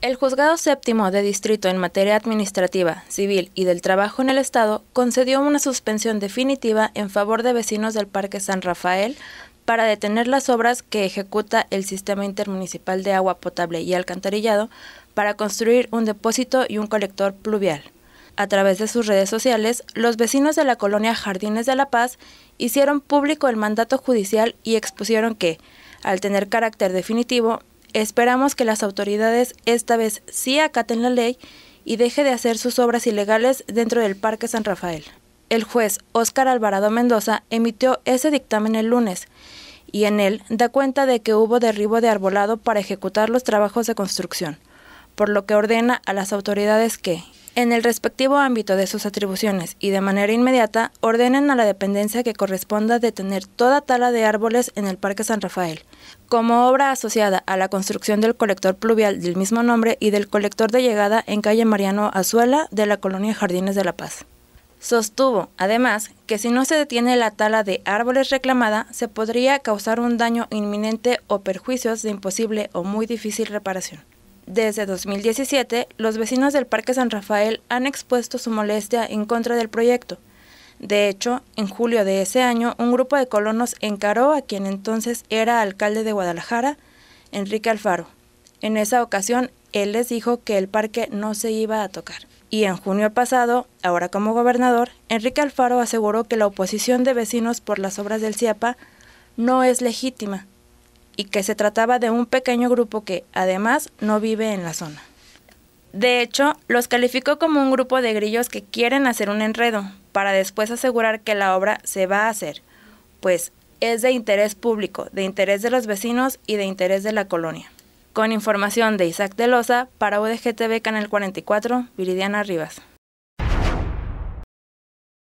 El Juzgado Séptimo de Distrito en materia administrativa, civil y del trabajo en el Estado concedió una suspensión definitiva en favor de vecinos del Parque San Rafael para detener las obras que ejecuta el Sistema Intermunicipal de Agua Potable y Alcantarillado para construir un depósito y un colector pluvial. A través de sus redes sociales, los vecinos de la colonia Jardines de la Paz hicieron público el mandato judicial y expusieron que, al tener carácter definitivo, Esperamos que las autoridades esta vez sí acaten la ley y deje de hacer sus obras ilegales dentro del Parque San Rafael. El juez Óscar Alvarado Mendoza emitió ese dictamen el lunes y en él da cuenta de que hubo derribo de arbolado para ejecutar los trabajos de construcción, por lo que ordena a las autoridades que, en el respectivo ámbito de sus atribuciones y de manera inmediata ordenen a la dependencia que corresponda detener toda tala de árboles en el Parque San Rafael, como obra asociada a la construcción del colector pluvial del mismo nombre y del colector de llegada en calle Mariano Azuela de la colonia Jardines de la Paz. Sostuvo, además, que si no se detiene la tala de árboles reclamada, se podría causar un daño inminente o perjuicios de imposible o muy difícil reparación. Desde 2017, los vecinos del Parque San Rafael han expuesto su molestia en contra del proyecto. De hecho, en julio de ese año, un grupo de colonos encaró a quien entonces era alcalde de Guadalajara, Enrique Alfaro. En esa ocasión, él les dijo que el parque no se iba a tocar. Y en junio pasado, ahora como gobernador, Enrique Alfaro aseguró que la oposición de vecinos por las obras del CIAPA no es legítima y que se trataba de un pequeño grupo que, además, no vive en la zona. De hecho, los calificó como un grupo de grillos que quieren hacer un enredo, para después asegurar que la obra se va a hacer, pues es de interés público, de interés de los vecinos y de interés de la colonia. Con información de Isaac de Loza, para UDGTV Canal 44, Viridiana Rivas.